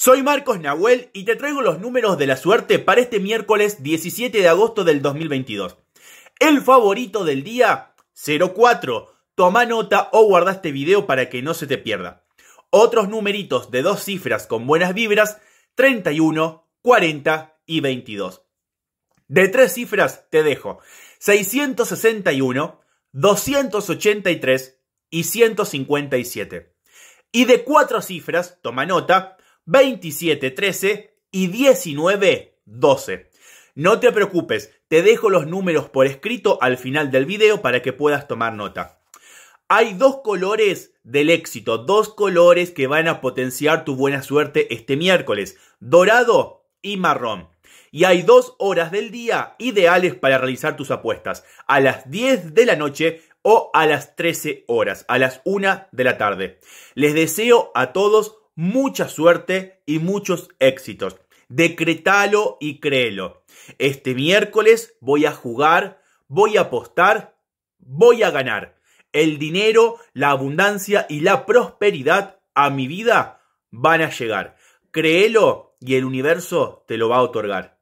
Soy Marcos Nahuel y te traigo los números de la suerte para este miércoles 17 de agosto del 2022. El favorito del día, 04. Toma nota o guarda este video para que no se te pierda. Otros numeritos de dos cifras con buenas vibras, 31, 40 y 22. De tres cifras te dejo 661, 283 y 157. Y de cuatro cifras, toma nota, 27-13 y 19-12. No te preocupes, te dejo los números por escrito al final del video para que puedas tomar nota. Hay dos colores del éxito, dos colores que van a potenciar tu buena suerte este miércoles, dorado y marrón. Y hay dos horas del día ideales para realizar tus apuestas, a las 10 de la noche o a las 13 horas, a las 1 de la tarde. Les deseo a todos mucha suerte y muchos éxitos. Decretalo y créelo. Este miércoles voy a jugar, voy a apostar, voy a ganar. El dinero, la abundancia y la prosperidad a mi vida van a llegar. Créelo y el universo te lo va a otorgar.